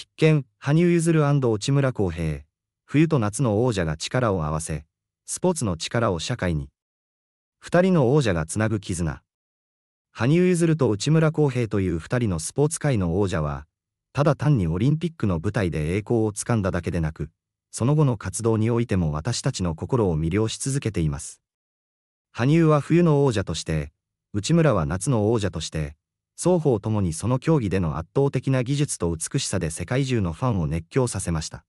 必見、羽生結弦内村航平。冬と夏の王者が力を合わせ、スポーツの力を社会に。二人の王者がつなぐ絆。羽生結弦と内村航平という二人のスポーツ界の王者は、ただ単にオリンピックの舞台で栄光をつかんだだけでなく、その後の活動においても私たちの心を魅了し続けています。羽生は冬の王者として、内村は夏の王者として、双方ともにその競技での圧倒的な技術と美しさで世界中のファンを熱狂させました。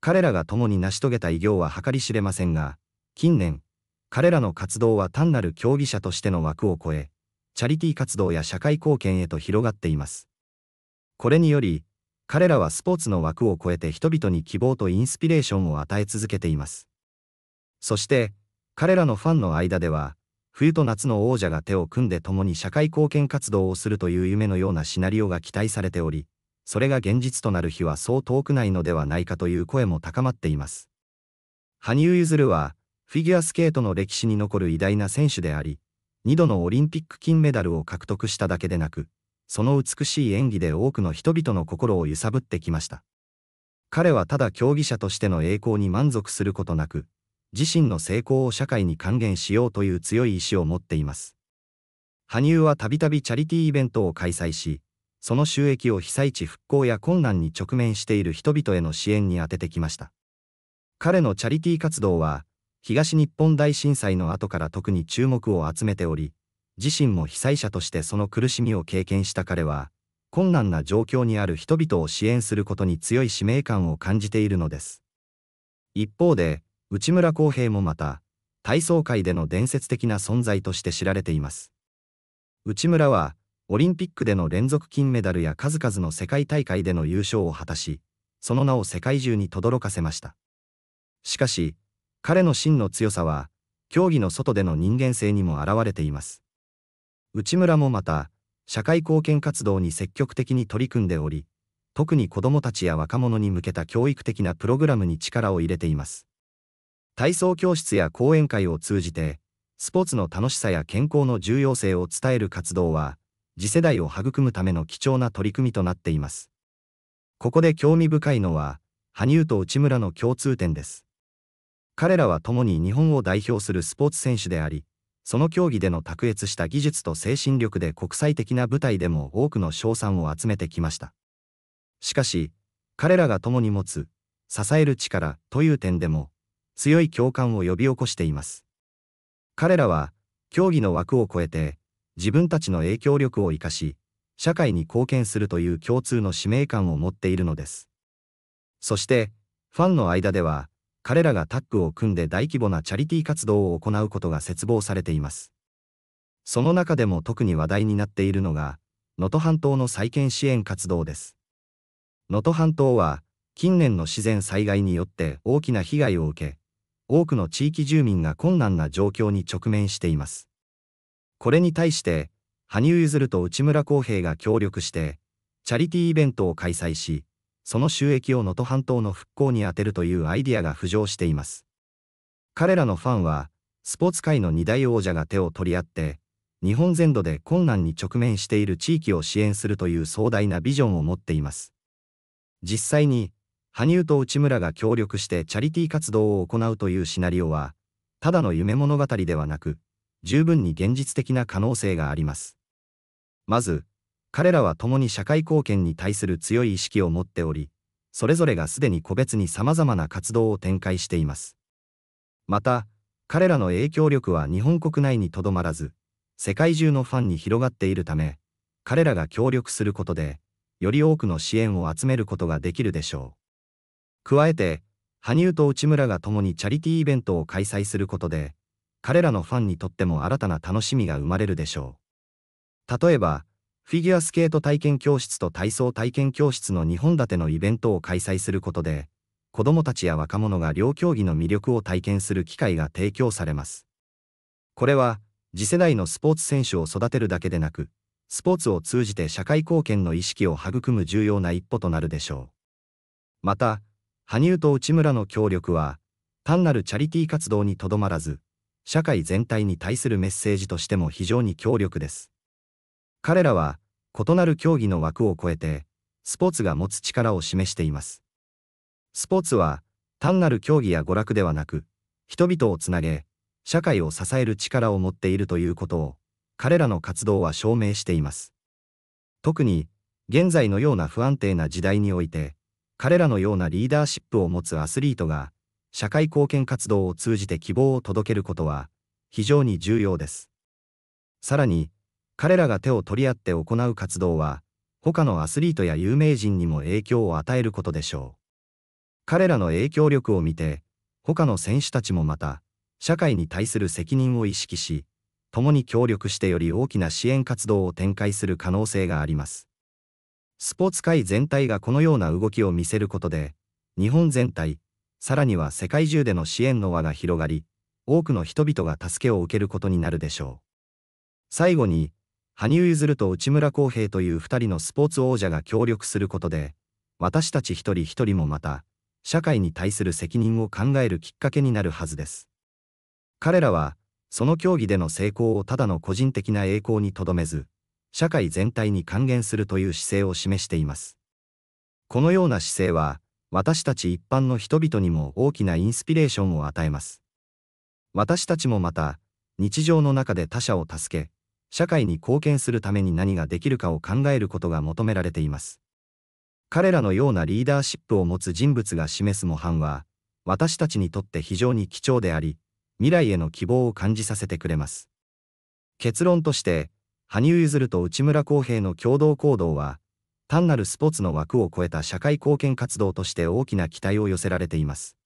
彼らが共に成し遂げた偉業は計り知れませんが、近年、彼らの活動は単なる競技者としての枠を超え、チャリティー活動や社会貢献へと広がっています。これにより、彼らはスポーツの枠を超えて人々に希望とインスピレーションを与え続けています。そして、彼らのファンの間では、冬と夏の王者が手を組んで共に社会貢献活動をするという夢のようなシナリオが期待されており、それが現実となる日はそう遠くないのではないかという声も高まっています。羽生結弦は、フィギュアスケートの歴史に残る偉大な選手であり、2度のオリンピック金メダルを獲得しただけでなく、その美しい演技で多くの人々の心を揺さぶってきました。彼はただ競技者としての栄光に満足することなく、自身の成功を社会に還元しようという強い意志を持っています。羽生はたびたびチャリティーイベントを開催し、その収益を被災地復興や困難に直面している人々への支援に充ててきました。彼のチャリティー活動は、東日本大震災の後から特に注目を集めており、自身も被災者としてその苦しみを経験した彼は、困難な状況にある人々を支援することに強い使命感を感じているのです。一方で、内村航平もまた、体操界での伝説的な存在として知られています。内村は、オリンピックでの連続金メダルや数々の世界大会での優勝を果たし、その名を世界中に轟かせました。しかし、彼の真の強さは、競技の外での人間性にも表れています。内村もまた、社会貢献活動に積極的に取り組んでおり、特に子どもたちや若者に向けた教育的なプログラムに力を入れています。体操教室や講演会を通じて、スポーツの楽しさや健康の重要性を伝える活動は、次世代を育むための貴重な取り組みとなっています。ここで興味深いのは、羽生と内村の共通点です。彼らは共に日本を代表するスポーツ選手であり、その競技での卓越した技術と精神力で国際的な舞台でも多くの賞賛を集めてきました。しかし、彼らが共に持つ、支える力という点でも、強い共感を呼び起こしています。彼らは、競技の枠を超えて、自分たちの影響力を生かし、社会に貢献するという共通の使命感を持っているのです。そして、ファンの間では、彼らがタッグを組んで大規模なチャリティー活動を行うことが切望されています。その中でも特に話題になっているのが、能登半島の再建支援活動です。能登半島は、近年の自然災害によって大きな被害を受け、多くの地域住民が困難な状況に直面しています。これに対して、羽生結弦と内村航平が協力して、チャリティーイベントを開催し、その収益を能登半島の復興に充てるというアイデアが浮上しています。彼らのファンは、スポーツ界の二大王者が手を取り合って、日本全土で困難に直面している地域を支援するという壮大なビジョンを持っています。実際に、羽生と内村が協力してチャリティー活動を行うというシナリオは、ただの夢物語ではなく、十分に現実的な可能性があります。まず、彼らは共に社会貢献に対する強い意識を持っており、それぞれがすでに個別に様々な活動を展開しています。また、彼らの影響力は日本国内にとどまらず、世界中のファンに広がっているため、彼らが協力することで、より多くの支援を集めることができるでしょう。加えて、羽生と内村が共にチャリティーイベントを開催することで、彼らのファンにとっても新たな楽しみが生まれるでしょう。例えば、フィギュアスケート体験教室と体操体験教室の2本立てのイベントを開催することで、子どもたちや若者が両競技の魅力を体験する機会が提供されます。これは、次世代のスポーツ選手を育てるだけでなく、スポーツを通じて社会貢献の意識を育む重要な一歩となるでしょう。また、羽生と内村の協力は、単なるチャリティー活動にとどまらず、社会全体に対するメッセージとしても非常に強力です。彼らは、異なる競技の枠を超えて、スポーツが持つ力を示しています。スポーツは、単なる競技や娯楽ではなく、人々をつなげ、社会を支える力を持っているということを、彼らの活動は証明しています。特に、現在のような不安定な時代において、彼らのようなリーダーシップを持つアスリートが、社会貢献活動を通じて希望を届けることは、非常に重要です。さらに、彼らが手を取り合って行う活動は、他のアスリートや有名人にも影響を与えることでしょう。彼らの影響力を見て、他の選手たちもまた、社会に対する責任を意識し、共に協力してより大きな支援活動を展開する可能性があります。スポーツ界全体がこのような動きを見せることで、日本全体、さらには世界中での支援の輪が広がり、多くの人々が助けを受けることになるでしょう。最後に、羽生結弦と内村航平という2人のスポーツ王者が協力することで、私たち一人一人もまた、社会に対する責任を考えるきっかけになるはずです。彼らは、その競技での成功をただの個人的な栄光にとどめず、社会全体に還元するという姿勢を示しています。このような姿勢は、私たち一般の人々にも大きなインスピレーションを与えます。私たちもまた、日常の中で他者を助け、社会に貢献するために何ができるかを考えることが求められています。彼らのようなリーダーシップを持つ人物が示す模範は、私たちにとって非常に貴重であり、未来への希望を感じさせてくれます。結論として、羽生結弦と内村航平の共同行動は、単なるスポーツの枠を超えた社会貢献活動として大きな期待を寄せられています。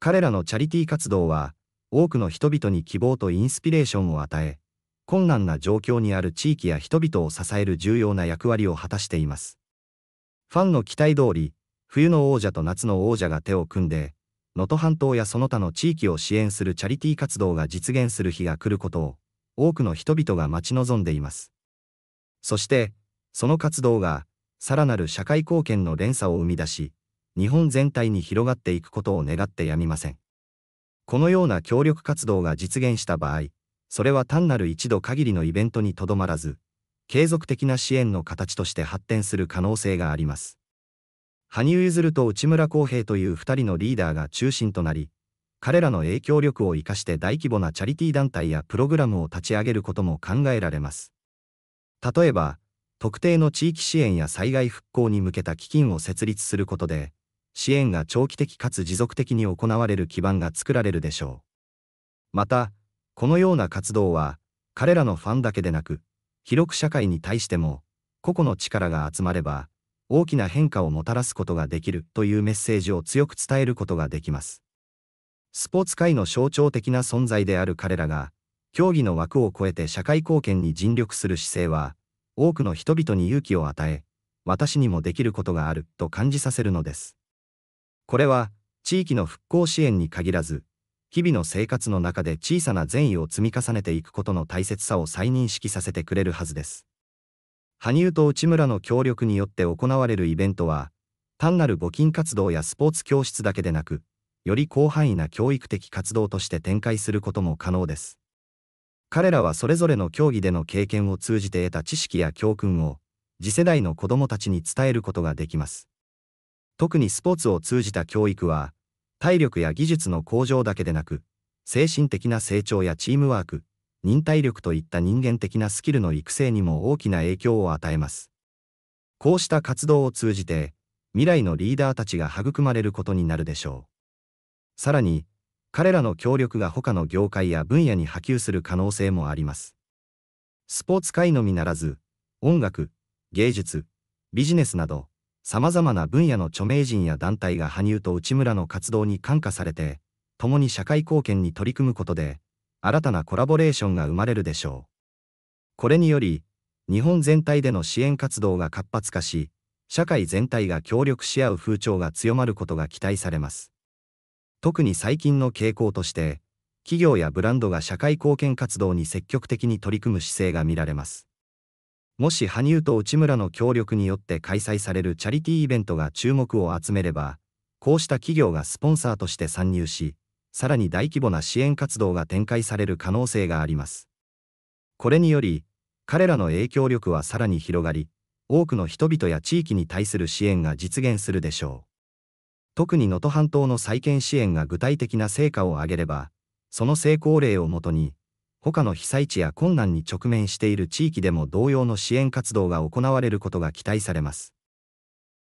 彼らのチャリティー活動は、多くの人々に希望とインスピレーションを与え、困難な状況にある地域や人々を支える重要な役割を果たしています。ファンの期待通り、冬の王者と夏の王者が手を組んで、能登半島やその他の地域を支援するチャリティー活動が実現する日が来ることを、多くの人々が待ち望んでいます。そして、その活動が、さらなる社会貢献の連鎖を生み出し、日本全体に広がっていくことを願ってやみません。このような協力活動が実現した場合、それは単なる一度限りのイベントにとどまらず、継続的な支援の形として発展する可能性があります。羽生結弦と内村航平という2人のリーダーが中心となり、彼らの影響力を生かして大規模なチャリティー団体やプログラムを立ち上げることも考えられます。例えば、特定の地域支援や災害復興に向けた基金を設立することで、支援が長期的かつ持続的に行われる基盤が作られるでしょう。また、このような活動は、彼らのファンだけでなく、広く社会に対しても、個々の力が集まれば、大きな変化をもたらすことができるというメッセージを強く伝えることができます。スポーツ界の象徴的な存在である彼らが、競技の枠を超えて社会貢献に尽力する姿勢は、多くの人々に勇気を与え、私にもできることがあると感じさせるのです。これは、地域の復興支援に限らず、日々の生活の中で小さな善意を積み重ねていくことの大切さを再認識させてくれるはずです。羽生と内村の協力によって行われるイベントは、単なる募金活動やスポーツ教室だけでなく、より広範囲な教育的活動として展開することも可能です。彼らはそれぞれの競技での経験を通じて得た知識や教訓を次世代の子どもたちに伝えることができます。特にスポーツを通じた教育は体力や技術の向上だけでなく精神的な成長やチームワーク忍耐力といった人間的なスキルの育成にも大きな影響を与えます。こうした活動を通じて未来のリーダーたちが育まれることになるでしょう。さらに、彼らの協力が他の業界や分野に波及する可能性もあります。スポーツ界のみならず、音楽、芸術、ビジネスなど、様々な分野の著名人や団体が羽生と内村の活動に感化されて、共に社会貢献に取り組むことで、新たなコラボレーションが生まれるでしょう。これにより、日本全体での支援活動が活発化し、社会全体が協力し合う風潮が強まることが期待されます。特に最近の傾向として企業やブランドが社会貢献活動に積極的に取り組む姿勢が見られますもし羽生と内村の協力によって開催されるチャリティーイベントが注目を集めればこうした企業がスポンサーとして参入しさらに大規模な支援活動が展開される可能性がありますこれにより彼らの影響力はさらに広がり多くの人々や地域に対する支援が実現するでしょう特に能登半島の再建支援が具体的な成果を上げれば、その成功例をもとに、他の被災地や困難に直面している地域でも同様の支援活動が行われることが期待されます。